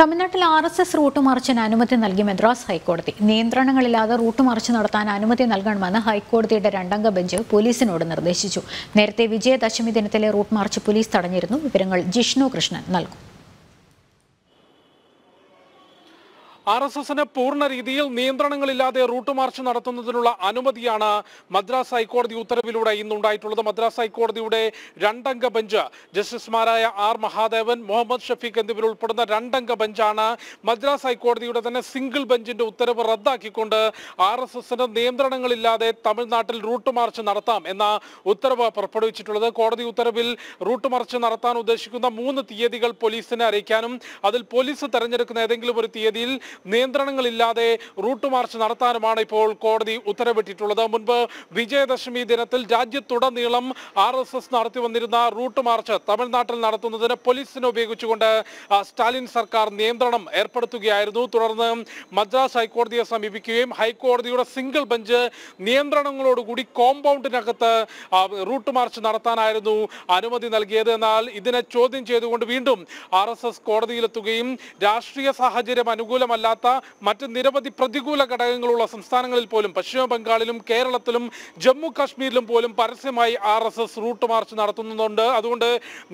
തമിഴ്നാട്ടിൽ R S S route മറിച്ചിന് അനുമതി നൽകി മദ്രാസ് ഹൈക്കോടതി നിയന്ത്രണങ്ങളില്ലാതെ റൂട്ട് മാർച്ച് നടത്താൻ അനുമതി നൽകണമെന്ന് ഹൈക്കോടതിയുടെ രണ്ടംഗ ബെഞ്ച് പോലീസിനോട് നിർദ്ദേശിച്ചു നേരത്തെ വിജയദശമി ദിനത്തിലെ റൂട്ട് മാർച്ച് പോലീസ് തടഞ്ഞിരുന്നു വിവരങ്ങൾ ജിഷ്ണു കൃഷ്ണൻ നൽകും ആർ എസ് എസിന് പൂർണ്ണ രീതിയിൽ നിയന്ത്രണങ്ങളില്ലാതെ റൂട്ട് മാർച്ച് നടത്തുന്നതിനുള്ള അനുമതിയാണ് മദ്രാസ് ഹൈക്കോടതി ഉത്തരവിലൂടെ ഇന്നുണ്ടായിട്ടുള്ളത് മദ്രാസ് ഹൈക്കോടതിയുടെ രണ്ടംഗ ബെഞ്ച് ജസ്റ്റിസുമാരായ ആർ മഹാദേവൻ മുഹമ്മദ് ഷഫീഖ് എന്നിവരുൾപ്പെടുന്ന രണ്ടംഗ ബെഞ്ചാണ് മദ്രാസ് ഹൈക്കോടതിയുടെ തന്നെ സിംഗിൾ ബെഞ്ചിന്റെ ഉത്തരവ് റദ്ദാക്കിക്കൊണ്ട് ആർ എസ് എസിന് നിയന്ത്രണങ്ങളില്ലാതെ തമിഴ്നാട്ടിൽ റൂട്ട് മാർച്ച് നടത്താം എന്ന ഉത്തരവ് പുറപ്പെടുവിച്ചിട്ടുള്ളത് കോടതി ഉത്തരവിൽ റൂട്ട് മാർച്ച് നടത്താൻ ഉദ്ദേശിക്കുന്ന മൂന്ന് തീയതികൾ പോലീസിനെ അറിയിക്കാനും അതിൽ പോലീസ് തെരഞ്ഞെടുക്കുന്ന ഏതെങ്കിലും ഒരു തീയതിയിൽ നിയന്ത്രണങ്ങളില്ലാതെ റൂട്ട് മാർച്ച് നടത്താനുമാണ് ഇപ്പോൾ കോടതി ഉത്തരവിട്ടിട്ടുള്ളത് മുൻപ് വിജയദശമി ദിനത്തിൽ രാജ്യത്തുടനീളം ആർ എസ് എസ് നടത്തി വന്നിരുന്ന റൂട്ട് മാർച്ച് തമിഴ്നാട്ടിൽ നടത്തുന്നതിന് പോലീസിനെ ഉപയോഗിച്ചുകൊണ്ട് സ്റ്റാലിൻ സർക്കാർ നിയന്ത്രണം ഏർപ്പെടുത്തുകയായിരുന്നു തുടർന്ന് മദ്രാസ് ഹൈക്കോടതിയെ സമീപിക്കുകയും ഹൈക്കോടതിയുടെ സിംഗിൾ ബെഞ്ച് നിയന്ത്രണങ്ങളോടുകൂടി കോമ്പൗണ്ടിനകത്ത് റൂട്ട് മാർച്ച് നടത്താനായിരുന്നു അനുമതി നൽകിയത് എന്നാൽ ഇതിനെ ചോദ്യം ചെയ്തുകൊണ്ട് വീണ്ടും ആർ എസ് എസ് കോടതിയിലെത്തുകയും രാഷ്ട്രീയ സാഹചര്യം അനുകൂലമല്ല മാത്രമല്ലാത്ത മറ്റ് നിരവധി പ്രതികൂല ഘടകങ്ങളുള്ള സംസ്ഥാനങ്ങളിൽ പോലും പശ്ചിമ ബംഗാളിലും കേരളത്തിലും ജമ്മു കാശ്മീരിലും പോലും പരസ്യമായി R S S route march നടത്തുന്നുണ്ട് അതുകൊണ്ട്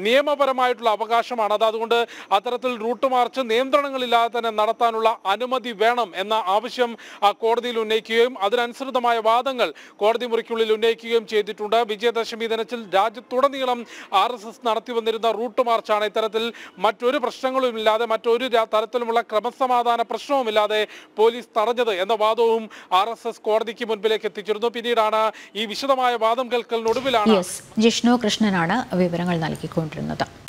നിയമപരമായിട്ടുള്ള അവകാശമാണ് അത് അതുകൊണ്ട് അത്തരത്തിൽ റൂട്ട് മാർച്ച് നിയന്ത്രണങ്ങളില്ലാതെ തന്നെ നടത്താനുള്ള അനുമതി വേണം എന്ന ആവശ്യം കോടതിയിൽ ഉന്നയിക്കുകയും അതിനനുസൃതമായ വാദങ്ങൾ കോടതി മുറിക്കുള്ളിൽ ഉന്നയിക്കുകയും ചെയ്തിട്ടുണ്ട് വിജയദശമി ദിനത്തിൽ രാജ്യത്തുടനീളം ആർ എസ് എസ് നടത്തിവന്നിരുന്ന റൂട്ട് മാർച്ചാണ് ഇത്തരത്തിൽ മറ്റൊരു പ്രശ്നങ്ങളുമില്ലാതെ മറ്റൊരു തരത്തിലുമുള്ള ക്രമസമാധാന പ്രശ്നവുമില്ലാതെ പോലീസ് തടഞ്ഞത് എന്ന വാദവും ആർ എസ് എസ് കോടതിക്ക് മുൻപിലേക്ക് എത്തിച്ചിരുന്നു പിന്നീടാണ് ഈ വിശദമായ വാദം കേൾക്കലിനൊടുവിലാണ് ജിഷ്ണു കൃഷ്ണനാണ് വിവരങ്ങൾ നൽകിക്കൊണ്ടിരുന്നത്